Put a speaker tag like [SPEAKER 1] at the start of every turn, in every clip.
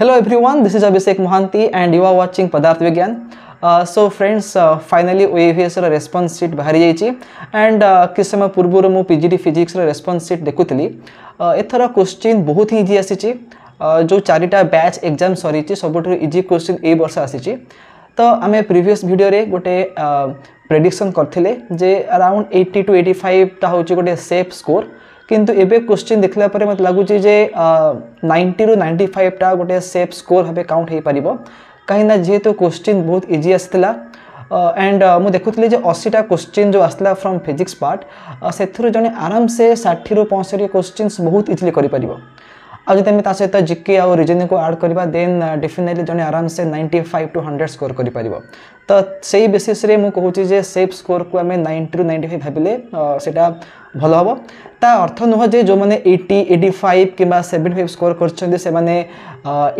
[SPEAKER 1] Hello everyone this is Abhishek Mahanti and you are watching पदार्थ विज्ञान so friends finally O S response sheet बाहरी जाइए and कि समय पूर्व मुझे G D physics response sheet देखुली एथर क्वेश्चन बहुत ही इजी आसी जो चारिटा बैच एग्जाम सरी सबुठ इजी क्वेश्चन ये वर्ष आसी तो आम प्रिवियस भिडियो गोटे प्रेडिक्शन जे around eighty two eighty five टा हो गए सेफ स्कोर কিন্তু এবে কোশ্চেন দেখিলা পরে মত লাগু যে 90 টু 95 টা গটে সেফ স্কোর হবে কাউন্ট হেই পারিবো काही না যেহেতু কোশ্চেন বহুত ইজি আসতলা এন্ড মু দেখুতলে যে 80 টা কোশ্চেন যে আসতলা ফ্রম ফিজিক্স পার্ট সে থুরু জনে আরামসে 60 টু 65 কোশ্চেনস বহুত ইজিলি করি পারিবো ଆଉ ଯଦି ଆମେ ତା ସହିତ ଜିକେ ଆଉ ରିଜନିଂକୁ ଆଡ଼୍ କରିବା ଦେନ୍ ଡେଫିନେଟଲି ଜଣେ ଆରାମସେ ninety five to hundred score କରିପାରିବ ତ ସେଇ ବେସିସ୍ରେ ମୁଁ କହୁଛି ଯେ ସେଫ୍ ସ୍କୋରକୁ ଆମେ ନାଇଣ୍ଟିରୁ ନାଇଣ୍ଟି ଫାଇଭ୍ ଭାବିଲେ ସେଇଟା ଭଲ ହେବ ତା ଅର୍ଥ ନୁହଁ ଯେ ଯେଉଁମାନେ ଏଇଟି ଏଇଟି ଫାଇଭ୍ କିମ୍ବା ସେଭେଣ୍ଟି ଫାଇଭ୍ ସ୍କୋର କରିଛନ୍ତି ସେମାନେ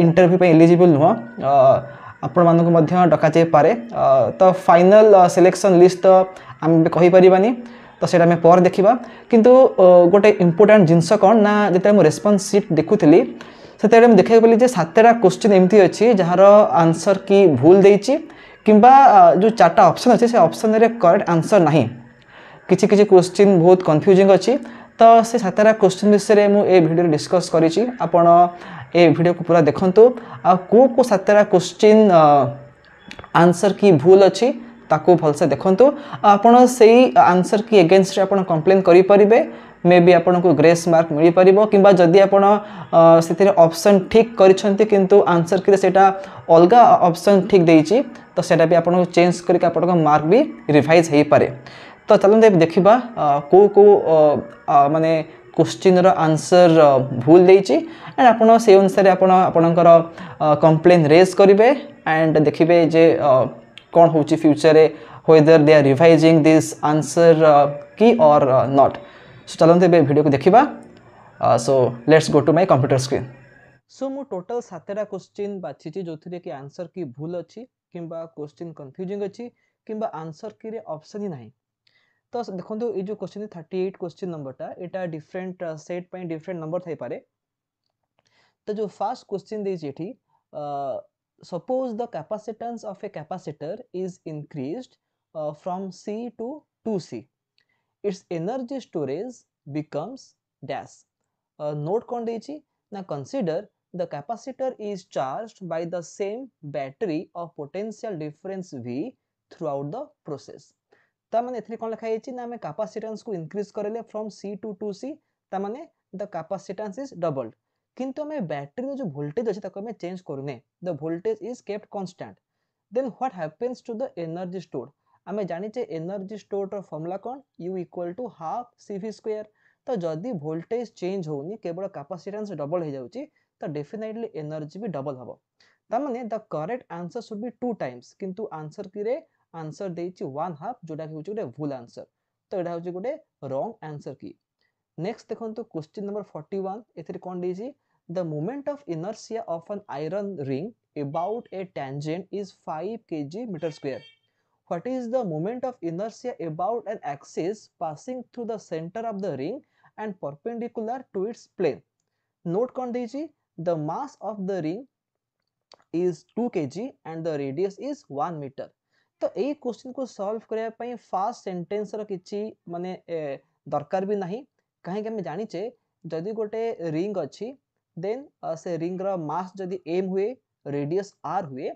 [SPEAKER 1] ଇଣ୍ଟରଭ୍ୟୁ ପାଇଁ ଏଲିଜିବଲ୍ ନୁହଁ ଆପଣମାନଙ୍କୁ ମଧ୍ୟ ଡକାଯାଇପାରେ ତ ଫାଇନାଲ୍ ସିଲେକ୍ସନ୍ ଲିଷ୍ଟ ତ ଆମେ କହିପାରିବାନି তো সেটা আমি পরে দেখিবা কিন্তু গোটে ইম্পর্টাট জিনিস কোণ না যেতে মু রেসপন্স সিট দেখুলি সেতবে আমি দেখা পেলি যে সাতটা কোশ্চিন এমতি অছি যার আনসর কি ভুল দিয়েছি কিংবা যে চারটা অপসন অছে সে অপসনরে করেক্ট আনসর না কিছু কিছু কোশ্চিন বহুত কনফ্যুজিং অছি তো সে সাতটা কোশ্চিন বিষয়ে মু এই ভিডিও ডিসকস করেছি আপনার এই ভিডিও পুরা দেখুন আো কেউ সাতটা কোশ্চিন আনসর কি ভুল অছি ତାକୁ भलसे ଦେଖନ୍ତୁ आप ସେଇ की एगेन्स्ट ଏଗେନଷ୍ଟରେ ଆପଣ करेंगे କରିପାରିବେ मे भी आपको ग्रेस मार्क मिल पार कि जदि आपड़ ऑप्शन ठीक करूँ आंसर की से अलग ऑप्शन ठीक दे तो सेटा भी आपको चेंज करके आप मार्क भी रिभाइज हो पाए तो चलते देखा को कौ मानने क्वेश्चन आंसर भूल देची एंड आपड़ से अनुसार आपणकर कंप्लेन रेज करेंगे एंड देखिए जे कौन हो future whether they are revising this answer कि और नट सो चलते भिडियो को देखा so let's go to my computer screen so मु टोटल सतटा क्वेश्चन बाछी जो थी कि आंसर की भूल अच्छी कि क्वेश्चन कन्फ्यूजिंग अच्छी कि आंसर की रे ही ना तो देखो तो ये question thirty eight question number यहाँ डिफरेन्ट सेट डिफरेन्ट नंबर थी तो जो फास्ट क्वेश्चन देखिए suppose the capacitance of a capacitor is increased uh, from C to 2C. Its energy storage becomes dash. Uh, note kondeji, Now consider the capacitor is charged by the same battery of potential difference V throughout the process. ताମାନେ एथिरे कौन लिखा जाइए ना हमें capacitance को increase करले from C to 2C ताମାନେ the capacitance is doubled କିନ୍ତୁ ଆମେ ବ୍ୟାଟେରୀର ଯେଉଁ ଭୋଲ୍ଟେଜ୍ ଅଛି ତାକୁ ଆମେ ଚେଞ୍ଜ କରୁନେ the voltage is kept constant then what happens to the energy stored ଆମେ ଜାଣିଛେ ଏନର୍ଜି ଷ୍ଟୋର୍ର ଫର୍ମୁଲା କ'ଣ U equal to half C V square ତ ଯଦି ଭୋଲ୍ଟେଜ୍ ଚେଞ୍ଜ ହେଉନି କେବଳ କାପାସିଟାନ୍ସ ଡବଲ୍ ହେଇଯାଉଛି ତ ଡେଫିନେଟଲି ଏନର୍ଜି ବି ଡବଲ୍ ହେବ ତାମାନେ the correct answer should be two times କିନ୍ତୁ ଆନ୍ସର୍ କିରେ ଆନ୍ସର୍ ଦେଇଛି ୱାନ୍ ହାଫ୍ ଯେଉଁଟାକି ହେଉଛି ଗୋଟେ ଭୁଲ ଆନ୍ସର୍ ତ ଏଇଟା ହେଉଛି ଗୋଟେ ରଙ୍ଗ ଆନ୍ସର୍ କି ନେକ୍ସଟ ଦେଖନ୍ତୁ କ୍ୱେଶ୍ଚିନ୍ ନମ୍ବର ଫର୍ଟି ୱାନ୍ ଏଥିରେ କ'ଣ ଦେଇଛି The moment of inertia of an iron ring about a tangent is 5 kg meter square. What is the moment of inertia about an axis passing through the center of the ring and perpendicular to its plane? Note कर दीजिए the mass of the ring is 2 kg and the radius is 1 meter. तो यही question को solve करने fast sentence किसी मानने दरकार भी ना कहीं आम जानीचे जदि गोटे रिंग अच्छी देन से रिंग मास जदि एम हुए रेडियस आर हुए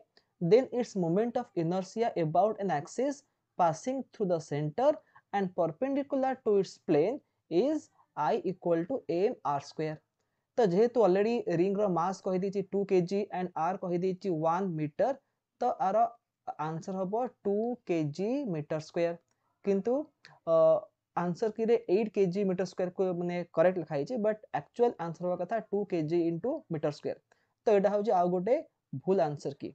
[SPEAKER 1] then it's moment of inertia about an axis passing through the centre and perpendicular to its plane is I equal to M R square तो जेहेतु अलरेडी रिंग्र mass कहीदी two K G and R कहीदी one metre तो are answer हम two K G metre square किंतु answer की रे 8 kg मीटर स्क्वायर को माने करेक्ट लिखाई ହେଇଛି बट एक्चुअल आंसर होगा कथा 2 kg मीटर स्क्वायर तो एटा होजे आ गोटे भूल आंसर की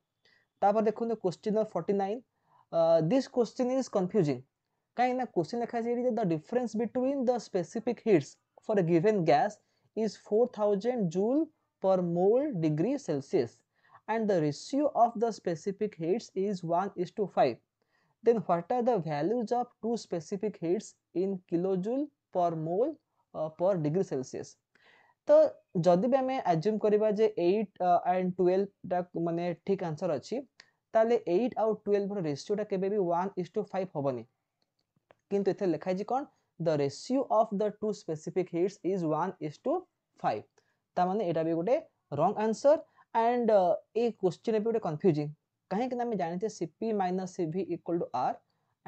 [SPEAKER 1] तापर देखु question number 49 this question is confusing कहीं ना क्वेश्चन लिखा है the difference between the specific heats for a given gas is 4000 joule per mole degree Celsius and the ratio of the specific heats is 1 then what are the values of two specific heats in kilojoule per mole uh, per degree celsius তো যদি B আমি আজ্যুম করিবা যে 8 and 12 টা মানে ঠিক answer আছে তাহলে 8 আউ 12 র রেশিওটা কেবে বি 1:5 হবনি কিন্তু এতে লেখা আছে কোন the ratio of the two specific heats is 1:5 তার মানে এটা বি গোটে রং আনসার এন্ড এই কোশ্চেন বি গোটে কনফ্যুজিং कहीं कि ना में जाने थे CP minus C V equal to R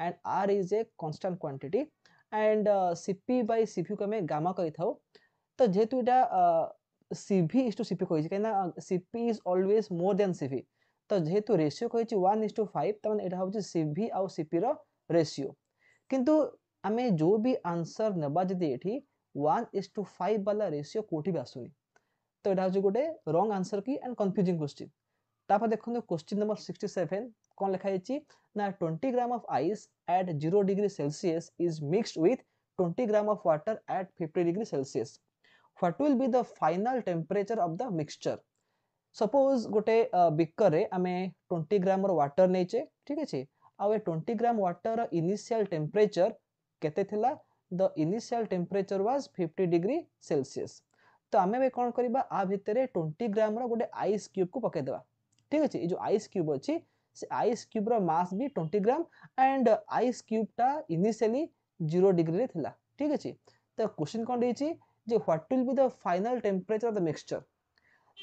[SPEAKER 1] and R is a constant quantity and C P by by C को आम गामा कही था तो जेहेतु यहाँ सी भि इज टू सीपी कही कहीं C P is always more than C तो जेहेतु रेसीो कही वन इज टू फाइव तमें यहाँ हूँ सी भि आउ सीपी पी रेसीो कितु आम जो भी आंसर नवा जदि ये वन इज टू फाइव बाला रेसीो कौटी भी आसुनी तो यहाँ हूँ गोटे रंग आंसर की एंड कनफ्यूजिंग क्वेश्चन ତାପରେ ଦେଖନ୍ତୁ କ୍ୱେଶ୍ଚିନ୍ ନମ୍ବର ସିକ୍ସଟି ସେଭେନ୍ କ'ଣ ଲେଖାଯାଇଛି ନା twenty gram of ice at zero degree Celsius is mixed with twenty gram of water at fifty degree Celsius what will be the final temperature of the mixture suppose ଗୋଟେ ବିକରରେ ଆମେ twenty ଗ୍ରାମ୍ର water ନେଇଛେ ଠିକ୍ ଅଛି ଆଉ ଏ twenty gram ୱାଟର୍ର initial temperature କେତେ ଥିଲା the initial temperature was fifty degree Celsius ତ ଆମେ ଏବେ କ'ଣ କରିବା ଆ ଭିତରେ ଟ୍ୱେଣ୍ଟି ଗ୍ରାମ୍ର ଗୋଟେ ଆଇସ୍ କ୍ୟୁବ୍କୁ ପକାଇଦେବା ঠিক আছে এই যে আইস কিউব অছি সে আইস কিউব র মাস বি 20 গ্রাম এন্ড আইস কিউব টা ইনিশিয়ালি 0 ডিগ্রি রে থিলা ঠিক আছে তো কোশ্চেন কোন দেইছি যে what will be the final temperature of the mixture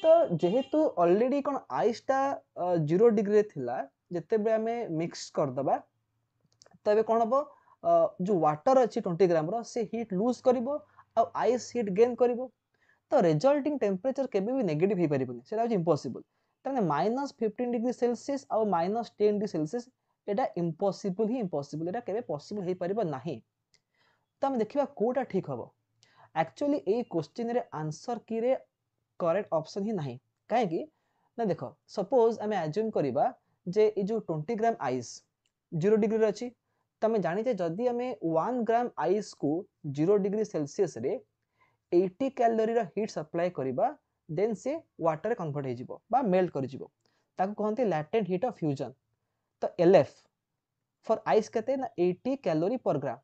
[SPEAKER 1] তো যেহেতু অলরেডি কোন আইস টা 0 ডিগ্রি রে থিলা যেতেবে আমি মিক্স করদবা তবে কোন হবো जो वाटर अच्छी ट्वेंटी ग्राम रे हिट लूज कर आईस हिट गेन कर तो रेजल्टिंग टेम्परेचर केवे भी नेगेटिव हो पारे से इम्पसिबल তাহলে মাইনাস ফিফটিন ডিগ্রি সেলসিয়াস আউ মাইনাস টেন ডিগ্রি সেলসিয়াস এটা ইম্পসিবল হি ইম্পসিবল এটা কেবে পসিবল হইপারিব ନାହିଁ ତ ଆମେ ଦେଖିବା କେଉଁଟା ଠିକ୍ ହେବ ଆକ୍ଚୁଆଲି ଏଇ କୋଶ୍ଚିନ୍ରେ ଆନ୍ସର୍ କିରେ କରେକ୍ଟ ଅପସନ୍ ହିଁ ନାହିଁ କାହିଁକି ନା ଦେଖ ସପୋଜ୍ ଆମେ ଆଜ୍ୟୁମ୍ କରିବା ଯେ ଏଇ ଯେଉଁ ଟ୍ୱେଣ୍ଟି ଗ୍ରାମ୍ ଆଇସ୍ ଜିରୋ ଡିଗ୍ରୀରେ ଅଛି ତମେ ଜାଣିଛେ ଯଦି ଆମେ ୱାନ୍ ଗ୍ରାମ୍ ଆଇସ୍କୁ ଜିରୋ ଡିଗ୍ରୀ ସେଲସିୟସ୍ରେ ଏଇଟି କ୍ୟାଲୋରୀର ହିଟ୍ ସପ୍ଲାଏ କରିବା देन से व्वाटर कनभर्ट हो मेल्ट कर लैटेन्ट हिट अफ फ्यूजन तो एल एफ फर आईस के एट्टी क्यालोरी पर ग्राम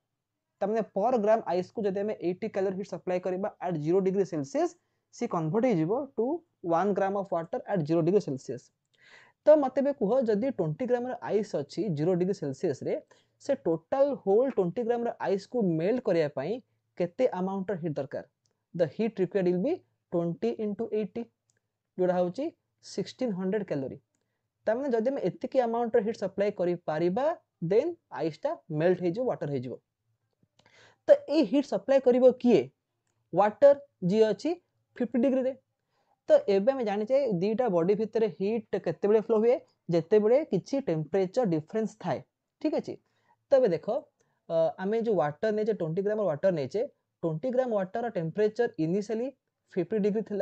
[SPEAKER 1] मैंने पर ग्राम आईस को जब एट्टी क्यालोरी हिट सप्लाई करवा एट जीरो डिग्री सेलसीयस सी कनभर्ट हो to one gram of water art zero degree Celsius तो मत कह जदि ट्वेंटी ग्राम रईस अच्छी जीरो डिग्री सेलसीयस से टोटल होल ट्वेंटी ग्राम रईस को मेल्ट करने केमाउंटर हिट दरकार the heat required will be twenty into eighty जोड़ा हूँ सिक्सटीन हंड्रेड क्यालोरी तमें जब एतिक अमाउंट हिट सप्लाई कर देन आईसटा मेल्ट हो वाटर हो तो ये हिट सप्लाई कर किए वाटर जी अच्छी फिफ्टी डिग्री रे तो ये जाने दीटा बडी भितर हिट के फ्लो हुए जिते बड़े किसी टेम्परेचर डिफरेन्स थाए ठीक अच्छे तब तो देख आम जो व्टर नहींचे ट्वेंटी ग्राम वाटर नहींचे twenty gram water temperature initially fifty degree थी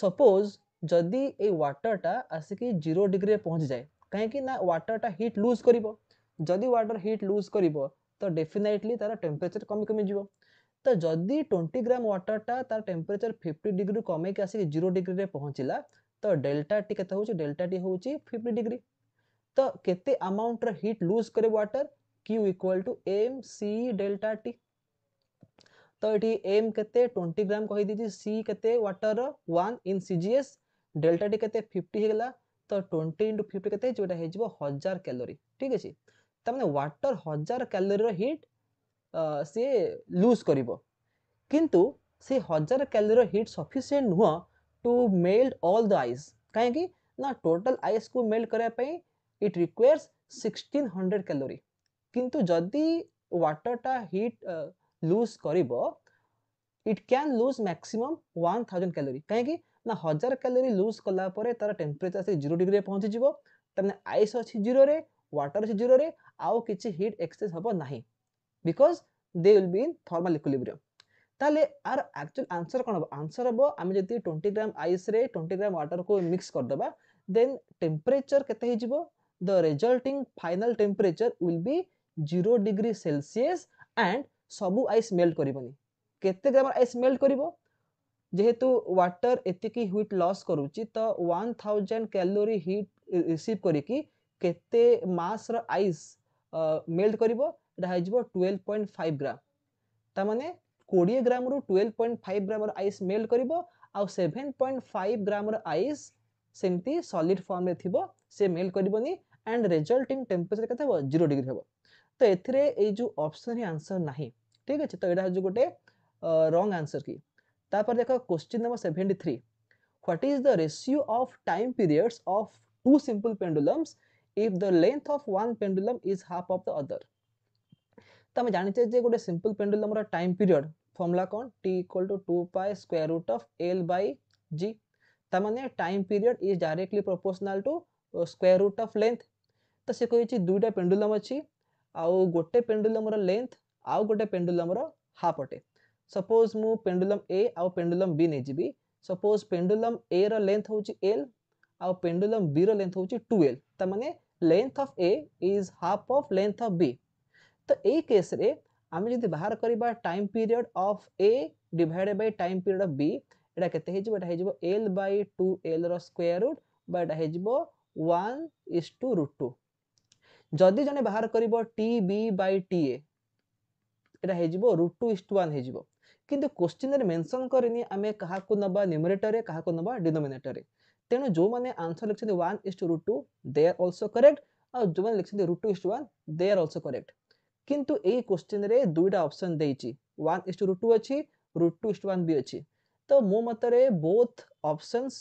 [SPEAKER 1] सपोज जदि ये व्वाटरटा आसिकी जीरो डिग्री पहुँच जाए कहीं वाटर व्वाटरटा हिट लुज कर जदि व्वाटर हिट लुज कर तो डेफिनेटली तार टेम्परेचर कमी कमी जीव तो जदि ट्वेंटी ग्राम वाटर टा तार टेम्परेचर फिफ्टी डिग्री कमेक आसिक जीरो डिग्री पहुँचला तो डेल्टा टी के डेल्टा टी हूँ फिफ्टी डिग्री तो केमाउंटर हिट लुज कर water Q equal to M C delta T तो ये एम के ट्वेंटी ग्राम कहीदी सी के water one in CGS delta T के फिफ्टी होगा तो ट्वेंटी इंटू फिफ्टी के हजार क्यालोरी ठीक अच्छे तमें व्टर हजार क्यालोरी हिट सी लुज कर किंतु से हजार क्यालोरी हिट सफिसीय नुह to melt all the ice कहीं ना टोटल आइस को मेल्ट करने it requires sixteen hundred calorie किंतु जदि वाटर टा हिट लुज कर इट क्यान लुज मैक्सीम वन थाउजेंड क्यालोरी कहीं हजार क्यालोरी लुज कला तार टेम्परेचर से जीरो डिग्री पहुँची जब तमें आइस अच्छी जीरो व्टर अच्छे जीरो आउ कि हिट एक्सचेज हम ना because they will be in thermal equilibrium तेल आर आकचुअल आंसर कौन हम आंसर हम आम जब twenty gram ice twenty gram water को मिक्स करदे देन टेम्परेचर के the resulting final temperature will be zero degree Celsius and ସବୁ ଆଇସ୍ ମେଲ୍ଟ କରିବନି କେତେ ଗ୍ରାମର ଆଇସ୍ ମେଲ୍ଟ କରିବ ଯେହେତୁ ୱାଟର ଏତିକି ହିଟ୍ ଲସ୍ କରୁଛି ତ one thousand calorie heat receive କରିକି କେତେ ମାସ୍ର ଆଇସ୍ ମେଲ୍ଟ କରିବ ଏଇଟା ହେଇଯିବ ଟୁଏଲ୍ଭ ପଏଣ୍ଟ ଫାଇଭ୍ ଗ୍ରାମ ତାମାନେ କୋଡ଼ିଏ ଗ୍ରାମରୁ ଟୁଏଲ୍ଭ ପଏଣ୍ଟ ଫାଇଭ୍ ଗ୍ରାମର ଆଇସ୍ ମେଲ୍ଟ କରିବ ଆଉ ସେଭେନ୍ ପଏଣ୍ଟ ଫାଇଭ୍ ଗ୍ରାମର ଆଇସ୍ ସେମିତି ସଲିଡ୍ ଫର୍ମରେ ଥିବ ସେ ମେଲ୍ଟ କରିବନି ଆଣ୍ଡ ରେଜଲ୍ଟିଂ ଟେମ୍ପରେଚର କେତେ ହେବ ଜିରୋ ଡିଗ୍ରୀ ହେବ तो एथरे ए जो ऑप्शन ही आंसर नहीं ठीक है तो यहाँ गोटे रंग आंसर की तापर देख question number seventy three what is the ratio of time periods of two simple pendulums if the length of one pendulum is half of the other तो आम जाने जे गोटे simple pendulum time period formula कौन T equal to two pi square root of L by G तमें time period is directly proportional to square root of length तो सी कही दुईटा पेंडुलम अच्छी आ गोटे पेंडुलम लेंथ आउ गोटे पेंडुलम हाफ अटे सपोज मु पेंडुलम ए आउ पेंडुलम बी नहीं सपोज पेंडुलम ए रेन्थ हूँ एल आउ पेंडुलम बी रेन्थ हूँ टू एल तमाने length of A is half of length of B तो यही केस रे आम जब बाहर करवा time period of A divided by time period of B एटा के L by two L root by is one is to root two जदि जन बाहर कर root two is to one कि क्वेश्चन मेनसन करें क्या ना न्यूमरेटर क्या ना डिनोमेटर तेणु जो मैंने आंसर लिखते one is to root two they are also correct और जो मैंने लिखते root two is one they are also correct किंतु यही क्वेश्चन रे दुईटा ऑप्शन देती one is to root two अच्छी root two is to one भी अच्छी तो मो मतरे बोथ ऑप्शंस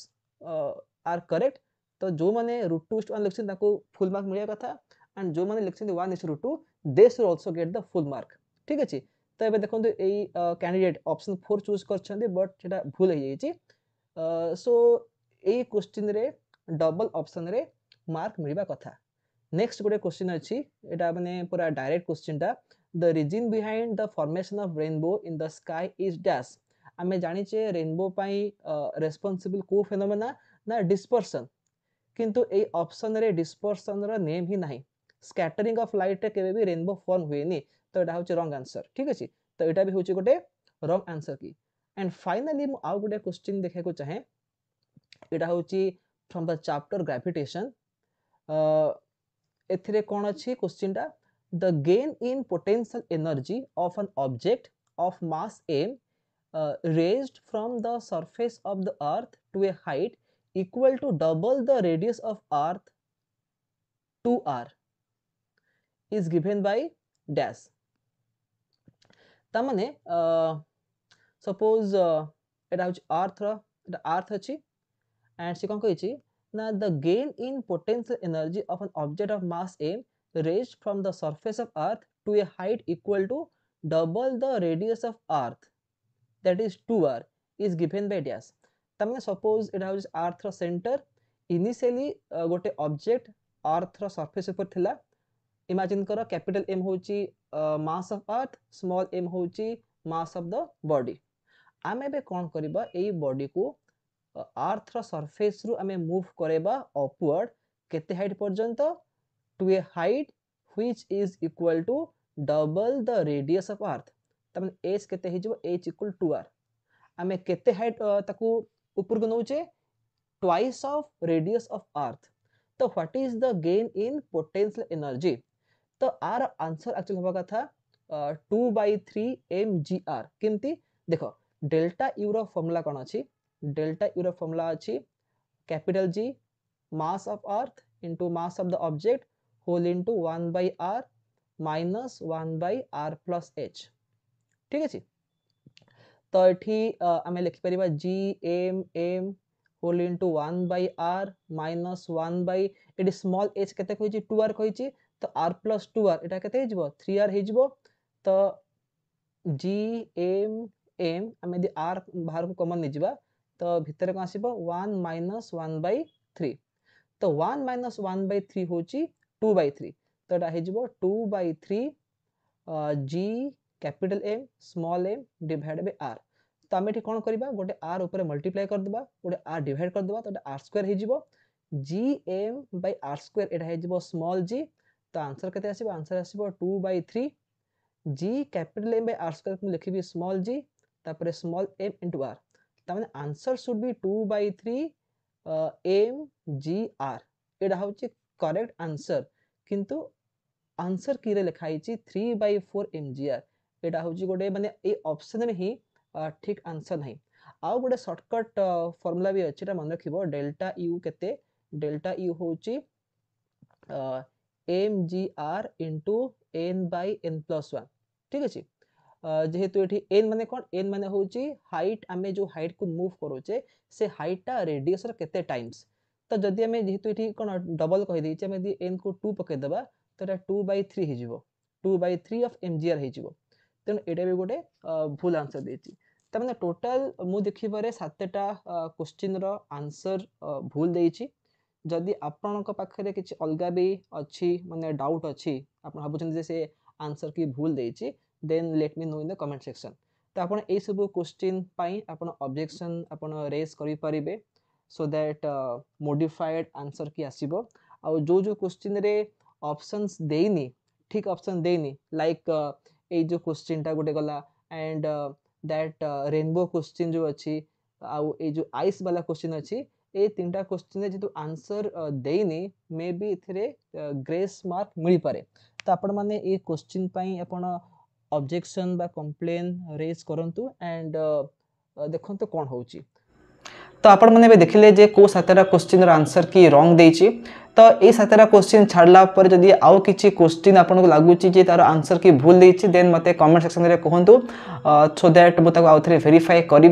[SPEAKER 1] आर करेक्ट तो जो मैंने रुट टू इज वन लिखते फुल मार्क मिलवा कथा ଆଣ୍ଡ ଯେଉଁମାନେ ଲେଖିଛନ୍ତି one is root two they should also get the full mark ଠିକ୍ ଅଛି ତ ଏବେ ଦେଖନ୍ତୁ ଏଇ କ୍ୟାଣ୍ଡିଡେଟ୍ ଅପସନ୍ ଫୋର୍ ଚୁଜ୍ କରିଛନ୍ତି ବଟ୍ ସେଇଟା ଭୁଲ ହେଇଯାଇଛି ସୋ ଏଇ କୋଶ୍ଚିନ୍ରେ ଡବଲ୍ ଅପସନ୍ରେ ମାର୍କ ମିଳିବା କଥା ନେକ୍ସଟ ଗୋଟେ କୋଶ୍ଚିନ୍ ଅଛି ଏଇଟା ମାନେ ପୁରା ଡାଇରେକ୍ଟ କୋଶ୍ଚିନ୍ଟା the reason behind the formation of rainbow in the sky is dash ଆମେ ଜାଣିଛେ ରେନ୍ବୋ ପାଇଁ ରେସ୍ପନ୍ସିବଲ୍ କେଉଁ ଫେନୋମେନା ନା ଡିସ୍ପର୍ସନ୍ କିନ୍ତୁ ଏଇ ଅପସନ୍ରେ ଡିସ୍ପର୍ସନ୍ର ନେମ୍ ହିଁ ନାହିଁ स्कैटरिंग ऑफ लाइट के रेनबो फर्म हुए नहीं तो यहाँ हूँ रंग आंसर ठीक अच्छे तो यहाँ भी हूँ गोटे रंग आंसर की एंड फाइनाली मुझे गोटे क्वेश्चन देखा चाहे यहाँ हूँ फ्रम द चैप्टर ग्राविटेशन ए कौन अच्छी क्वेश्चन टा the gain in potential energy of an object of mass M raised from the surface of the earth to a height equal to double the radius of earth to R is given by dash. তার মানে suppose এটা হচ্ছে earth এটা earth আছে and সে কোন কইছি না the gain in potential energy of an object of mass m raised from the surface of earth to a height equal to double the radius of earth that is 2r is given by dash তার মানে suppose এটা হচ্ছে earth center initially গোটে object earth surface উপর থিলা imagine कर capital M हूँ mass of अर्थ स्म एम हूँ मास अफ द बडी आम ए कौन कर बडी को आर्थ रफेस रु आम मुव करवा अपवर्ड के हाइट पर्यत to a height which is equal to double the radius of earth तम एच के एज इक्वल टू आर आम के हाइट ऊपर को नौचे twice of radius of earth तो what is the gain in potential energy तो आर आंसर एक्चुअल हवा कथा two by three M G R केमती देख डेल्टा यूरो फर्मुला कौन अच्छी डेल्टा यूरो फर्मुला अच्छी capital G mass of earth into mass of the object whole into one by R minus one by R plus H ठीक अच्छे तो ये आम लिखिपर G M M whole into one by R minus one by ये small H के two R कही तो आर प्लस टू आर एटा के थ्री आर हो तो जी एम एम आम यदि आर बाहर को कमन नहीं जा तो भितर तो तो तो कौन आस माइनस वन बै थ्री तो one minus one by three हूँ टू बै थ्री तो यहाँ हो two by three G capital M small M divide by R तो आम ये कौन करवा गोटे आर उपर मल्टीप्लाई करदे गोटे आर डिड करदे तो आर स्क्वे हो जी एम बै आर स्क्वे यहाँ हो स्म जी तो आंसर कैसे आस आंसर आस by three G capital M by R square लिखी स्मल जि तर स्म एम इंटु आर तम आंसर सुड भी two by three M G R यहाँ हूँ करेक्ट आंसर किंतु आंसर किए लिखाई three by four M G R यहाँ हूँ गोटे मानते ये अप्सन ही ठीक आंसर ना आउ गोटे सर्टकट फर्मुला भी अच्छे मन रख डेल्टा यू के डेल्टा यू हूँ M G R into N by N plus one ठीक अच्छे जेहेतु ये एन मान कौन एन मान हूँ हाइट आम जो हाइट को मुव करूचे से हाइटा रेडियस रत टाइम्स तो जदि आम जेहतु ये कौन डबल कहीदे एन को टू पकईद तो यह टू बै थ्री हो two by three of M G R हो तेनाली गोटे भूल आंसर देती टोटाल मुझे देखिपे सतटा क्वेश्चन रनसर भूल देती जदि आपण कि अलग भी अच्छी मानते डाउट अच्छी आप जो सी आंसर की भूल then let me know in the comment section तो आप सब क्वेश्चन परब्जेक्शन आपज करेंगे सो दैट मोडिफाइड आंसर की आसब आउ जो जो क्वेश्चन रे ऑप्शंस देनी ठीक ऑप्शन देनी लाइक ए जो क्वेश्चन टा गोटे गला एंड दैट रेनबो क्वेश्चन जो अच्छी आउ ए जो आइस वाला क्वेश्चन अच्छी ଏଇ ତିନିଟା କୋଶ୍ଚିନ୍ରେ ଯେହେତୁ ଆନ୍ସର ଦେଇନି ମେ ବି ଏଥିରେ ଗ୍ରେସ୍ ମାର୍କ ମିଳିପାରେ ତ ଆପଣମାନେ ଏ କୋଶ୍ଚିନ୍ ପାଇଁ ଆପଣ ଅବଜେକ୍ସନ୍ ବା କମ୍ପ୍ଲେନ୍ ରେଜ୍ କରନ୍ତୁ ଆଣ୍ଡ ଦେଖନ୍ତୁ କ'ଣ ହେଉଛି ତ ଆପଣମାନେ ଏବେ ଦେଖିଲେ ଯେ କେଉଁ ସାତଟା କୋଶ୍ଚିନ୍ର ଆନ୍ସର କି ରଙ୍ଗ ଦେଇଛି तो ये सतटा क्वेश्चन छाड़ला पर जब आउ किसी क्वेश्चन आपको लगुच्च तार आंसर की भूल देती देन मत कमेंट सेक्शन में कहतु सो दैट मुझे आउ थे भेरीफाए करी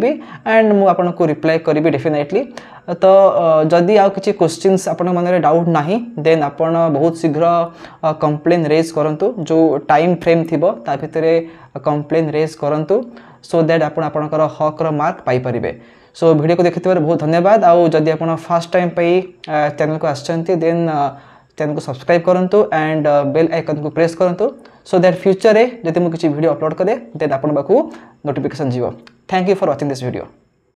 [SPEAKER 1] एंड मुझको रिप्लाए करी डेफिनेटली तो जदि आउ किसी क्वेश्चन आपन में डाउट ना दे आपन बहुत शीघ्र कम्प्लेन रेज करूँ जो टाइम फ्रेम ता थोड़े कम्प्लेन रेज करूँ सो दैट आपर हक्र मार्क पापर सो भिड को देखिबार बहुत धन्यवाद आदि जदि आप फास्ट टाइम चैनल को आसते देन को सब्सक्राइब करूँ एंड बेल आइकन को प्रेस करूँ सो दैट फ्यूचर में जब मुझे किसी भिड अपलोड कै देन आपको नोटिफिकेसन जी thank you for watching this video